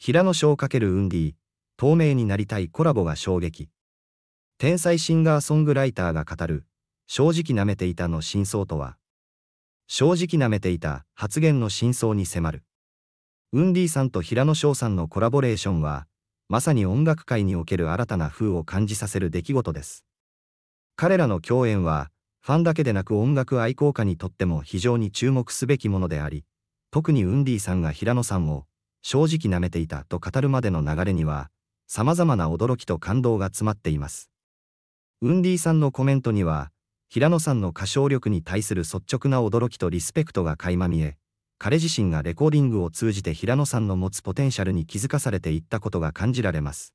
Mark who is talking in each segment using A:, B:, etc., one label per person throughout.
A: 平野翔×ウンディ、透明になりたいコラボが衝撃。天才シンガーソングライターが語る、正直舐めていたの真相とは、正直舐めていた発言の真相に迫る。ウンディさんと平野翔さんのコラボレーションは、まさに音楽界における新たな風を感じさせる出来事です。彼らの共演は、ファンだけでなく音楽愛好家にとっても非常に注目すべきものであり、特にウンディさんが平野さんを正直舐めていたと語るまでの流れには、様々な驚きと感動が詰まっています。ウンディさんのコメントには、平野さんの歌唱力に対する率直な驚きとリスペクトが垣間見え、彼自身がレコーディングを通じて平野さんの持つポテンシャルに気づかされていったことが感じられます。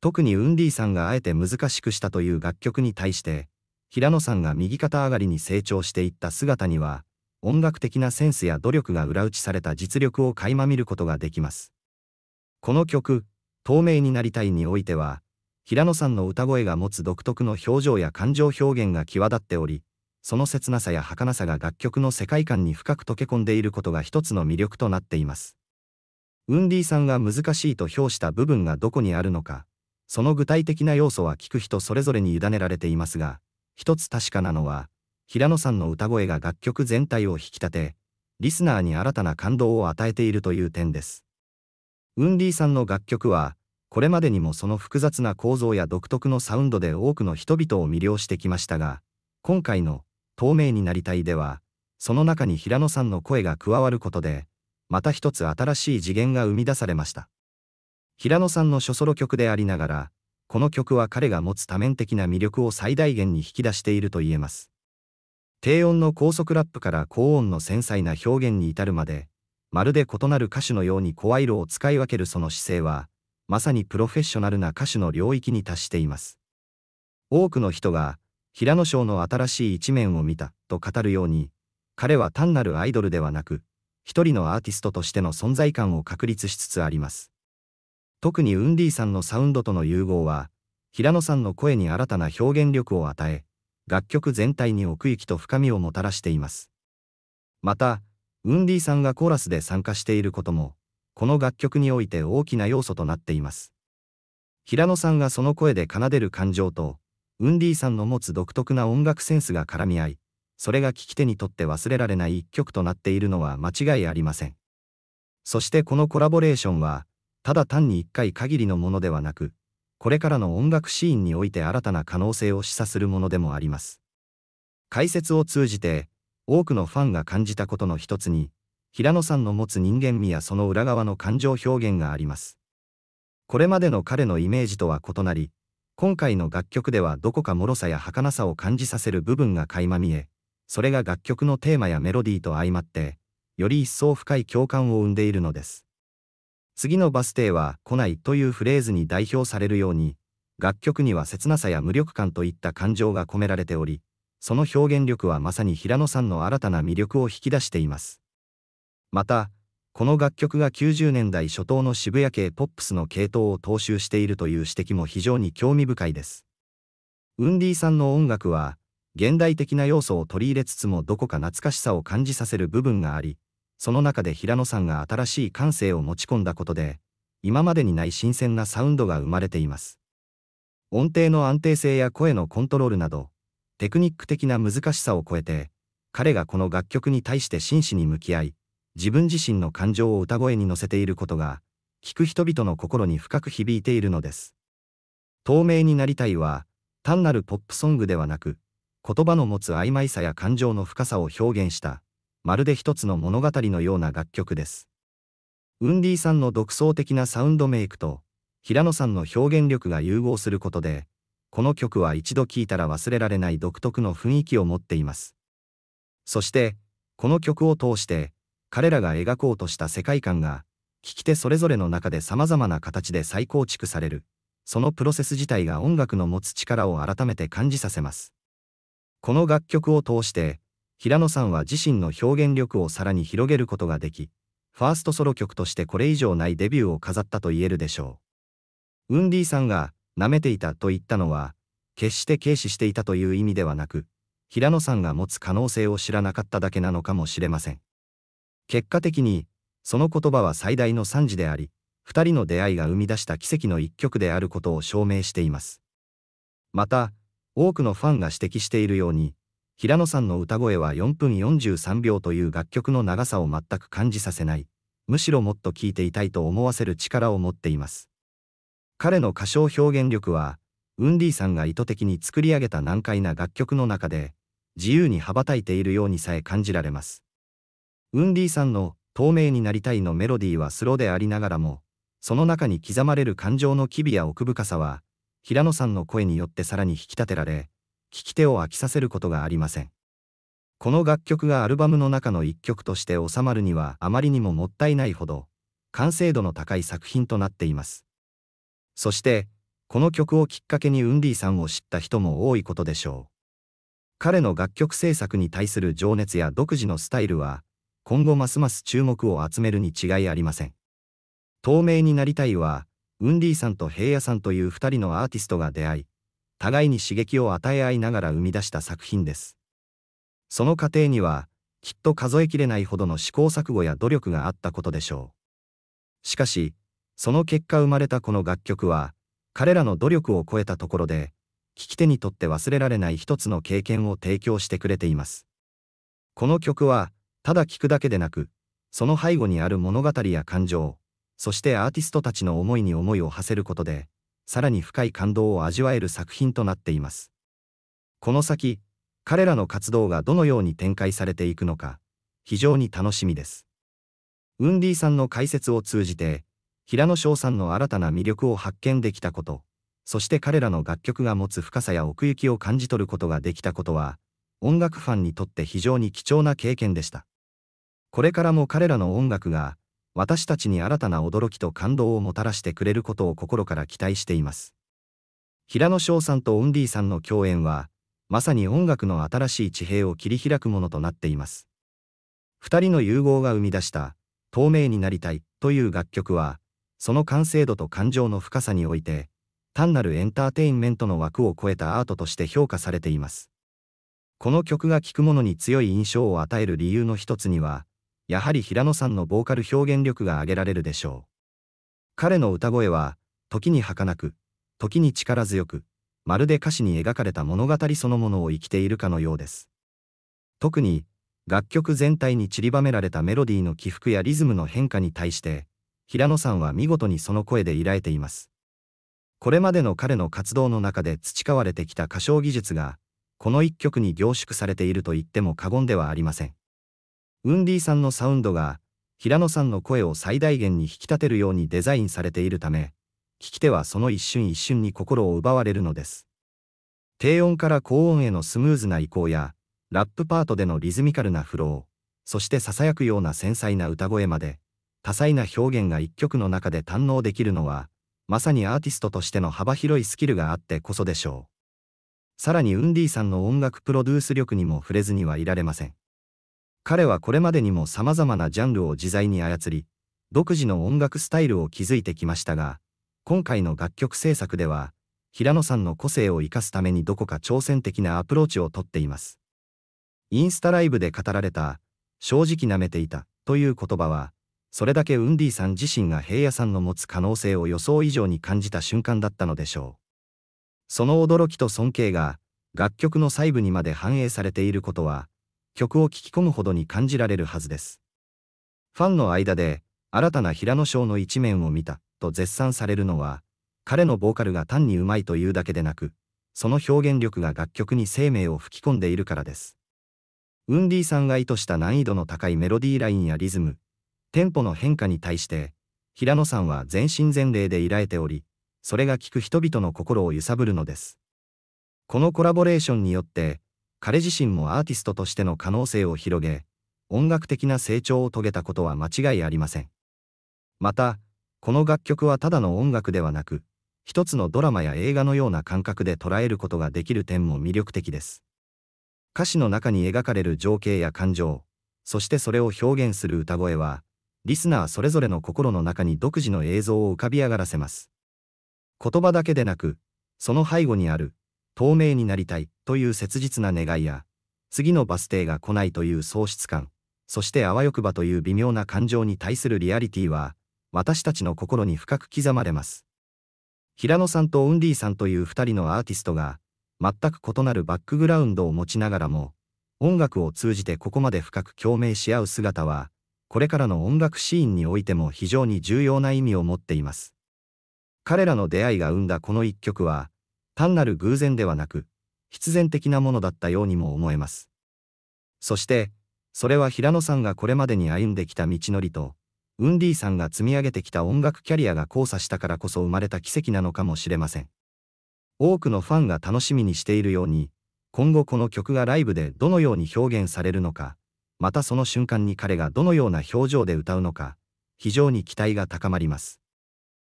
A: 特にウンディさんがあえて難しくしたという楽曲に対して、平野さんが右肩上がりに成長していった姿には、音楽的なセンスや努力が裏打ちされた実力を垣間見ることができます。この曲、透明になりたいにおいては、平野さんの歌声が持つ独特の表情や感情表現が際立っており、その切なさや儚さが楽曲の世界観に深く溶け込んでいることが一つの魅力となっています。ウンディさんが難しいと評した部分がどこにあるのか、その具体的な要素は聞く人それぞれに委ねられていますが、一つ確かなのは、平野さんの歌声が楽曲全体を引き立て、リスナーに新たな感動を与えているという点です。ウンディさんの楽曲は、これまでにもその複雑な構造や独特のサウンドで多くの人々を魅了してきましたが、今回の透明になりたいでは、その中に平野さんの声が加わることで、また一つ新しい次元が生み出されました。平野さんの初ソロ曲でありながら、この曲は彼が持つ多面的な魅力を最大限に引き出していると言えます。低音の高速ラップから高音の繊細な表現に至るまで、まるで異なる歌手のように声色を使い分けるその姿勢は、まさにプロフェッショナルな歌手の領域に達しています。多くの人が、平野翔の新しい一面を見たと語るように、彼は単なるアイドルではなく、一人のアーティストとしての存在感を確立しつつあります。特にウンディさんのサウンドとの融合は、平野さんの声に新たな表現力を与え、楽曲全体に奥行きと深みをもたらしています。また、ウンディさんがコーラスで参加していることも、この楽曲において大きな要素となっています。平野さんがその声で奏でる感情と、ウンディさんの持つ独特な音楽センスが絡み合い、それが聴き手にとって忘れられない一曲となっているのは間違いありません。そしてこのコラボレーションは、ただ単に一回限りのものではなく、これからの音楽シーンにおいて新たな可能性を示唆するものでもあります。解説を通じて、多くのファンが感じたことの一つに、平野さんの持つ人間味やその裏側の感情表現があります。これまでの彼のイメージとは異なり、今回の楽曲ではどこか脆さや儚さを感じさせる部分が垣間見え、それが楽曲のテーマやメロディーと相まって、より一層深い共感を生んでいるのです。次のバス停は来ないというフレーズに代表されるように、楽曲には切なさや無力感といった感情が込められており、その表現力はまさに平野さんの新たな魅力を引き出しています。また、この楽曲が90年代初頭の渋谷系ポップスの系統を踏襲しているという指摘も非常に興味深いです。ウンディさんの音楽は、現代的な要素を取り入れつつもどこか懐かしさを感じさせる部分があり、その中で平野さんが新しい感性を持ち込んだことで、今までにない新鮮なサウンドが生まれています。音程の安定性や声のコントロールなど、テクニック的な難しさを超えて、彼がこの楽曲に対して真摯に向き合い、自分自身の感情を歌声に乗せていることが、聴く人々の心に深く響いているのです。透明になりたいは、単なるポップソングではなく、言葉の持つ曖昧さや感情の深さを表現したまるで一つの物語のような楽曲です。ウンディさんの独創的なサウンドメイクと、平野さんの表現力が融合することで、この曲は一度聴いたら忘れられない独特の雰囲気を持っています。そして、この曲を通して、彼らが描こうとした世界観が、聴き手それぞれの中で様々な形で再構築される、そのプロセス自体が音楽の持つ力を改めて感じさせます。この楽曲を通して、平野さんは自身の表現力をさらに広げることができ、ファーストソロ曲としてこれ以上ないデビューを飾ったと言えるでしょう。ウンディさんが、舐めていたと言ったのは、決して軽視していたという意味ではなく、平野さんが持つ可能性を知らなかっただけなのかもしれません。結果的に、その言葉は最大の惨事であり、二人の出会いが生み出した奇跡の一曲であることを証明しています。また、多くのファンが指摘しているように、平野さんの歌声は4分43秒という楽曲の長さを全く感じさせない、むしろもっと聴いていたいと思わせる力を持っています。彼の歌唱表現力は、ウンディさんが意図的に作り上げた難解な楽曲の中で、自由に羽ばたいているようにさえ感じられます。ウンディさんの透明になりたいのメロディーはスロでありながらも、その中に刻まれる感情の機微や奥深さは、平野さんの声によってさらに引き立てられ、聴き手を飽きさせることがありません。この楽曲がアルバムの中の一曲として収まるにはあまりにももったいないほど完成度の高い作品となっています。そしてこの曲をきっかけにウンディさんを知った人も多いことでしょう。彼の楽曲制作に対する情熱や独自のスタイルは今後ますます注目を集めるに違いありません。透明になりたいはウンディさんと平野さんという2人のアーティストが出会い互いに刺激を与え合いながら生み出した作品です。その過程には、きっと数えきれないほどの試行錯誤や努力があったことでしょう。しかし、その結果生まれたこの楽曲は、彼らの努力を超えたところで、聴き手にとって忘れられない一つの経験を提供してくれています。この曲は、ただ聴くだけでなく、その背後にある物語や感情、そしてアーティストたちの思いに思いを馳せることで、さらに深い感動を味わえる作品となっています。この先、彼らの活動がどのように展開されていくのか、非常に楽しみです。ウンディさんの解説を通じて、平野翔さんの新たな魅力を発見できたこと、そして彼らの楽曲が持つ深さや奥行きを感じ取ることができたことは、音楽ファンにとって非常に貴重な経験でした。これからも彼らの音楽が、私たちに新たな驚きと感動をもたらしてくれることを心から期待しています。平野翔さんとオンリーさんの共演は、まさに音楽の新しい地平を切り開くものとなっています。二人の融合が生み出した、透明になりたいという楽曲は、その完成度と感情の深さにおいて、単なるエンターテインメントの枠を超えたアートとして評価されています。この曲が聴く者に強い印象を与える理由の一つには、やはり平野さんのボーカル表現力が挙げられるでしょう。彼の歌声は、時に儚く、時に力強く、まるで歌詞に描かれた物語そのものを生きているかのようです。特に、楽曲全体に散りばめられたメロディーの起伏やリズムの変化に対して、平野さんは見事にその声でいらえています。これまでの彼の活動の中で培われてきた歌唱技術が、この一曲に凝縮されていると言っても過言ではありません。ウンディさんのサウンドが、平野さんの声を最大限に引き立てるようにデザインされているため、聞き手はその一瞬一瞬に心を奪われるのです。低音から高音へのスムーズな移行や、ラップパートでのリズミカルなフロー、そして囁くような繊細な歌声まで、多彩な表現が一曲の中で堪能できるのは、まさにアーティストとしての幅広いスキルがあってこそでしょう。さらにウンディさんの音楽プロデュース力にも触れずにはいられません。彼はこれまでにも様々なジャンルを自在に操り、独自の音楽スタイルを築いてきましたが、今回の楽曲制作では、平野さんの個性を生かすためにどこか挑戦的なアプローチをとっています。インスタライブで語られた、正直なめていたという言葉は、それだけウンディさん自身が平野さんの持つ可能性を予想以上に感じた瞬間だったのでしょう。その驚きと尊敬が、楽曲の細部にまで反映されていることは、曲を聴き込むほどに感じられるはずです。ファンの間で、新たな平野翔の一面を見た、と絶賛されるのは、彼のボーカルが単にうまいというだけでなく、その表現力が楽曲に生命を吹き込んでいるからです。ウンディさんが意図した難易度の高いメロディーラインやリズム、テンポの変化に対して、平野さんは全身全霊でいられており、それが聴く人々の心を揺さぶるのです。このコラボレーションによって、彼自身もアーティストとしての可能性を広げ、音楽的な成長を遂げたことは間違いありません。また、この楽曲はただの音楽ではなく、一つのドラマや映画のような感覚で捉えることができる点も魅力的です。歌詞の中に描かれる情景や感情、そしてそれを表現する歌声は、リスナーそれぞれの心の中に独自の映像を浮かび上がらせます。言葉だけでなく、その背後にある透明になりたいという切実な願いや、次のバス停が来ないという喪失感、そしてあわよくばという微妙な感情に対するリアリティは、私たちの心に深く刻まれます。平野さんとウンディさんという2人のアーティストが、全く異なるバックグラウンドを持ちながらも、音楽を通じてここまで深く共鳴し合う姿は、これからの音楽シーンにおいても非常に重要な意味を持っています。彼らの出会いが生んだこの一曲は、単なる偶然ではなく、必然的なものだったようにも思えます。そして、それは平野さんがこれまでに歩んできた道のりと、ウンディさんが積み上げてきた音楽キャリアが交差したからこそ生まれた奇跡なのかもしれません。多くのファンが楽しみにしているように、今後この曲がライブでどのように表現されるのか、またその瞬間に彼がどのような表情で歌うのか、非常に期待が高まります。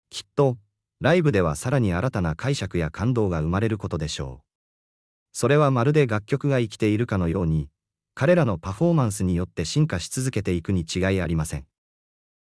A: きっと、ライブではさらに新たな解釈や感動が生まれることでしょう。それはまるで楽曲が生きているかのように、彼らのパフォーマンスによって進化し続けていくに違いありません。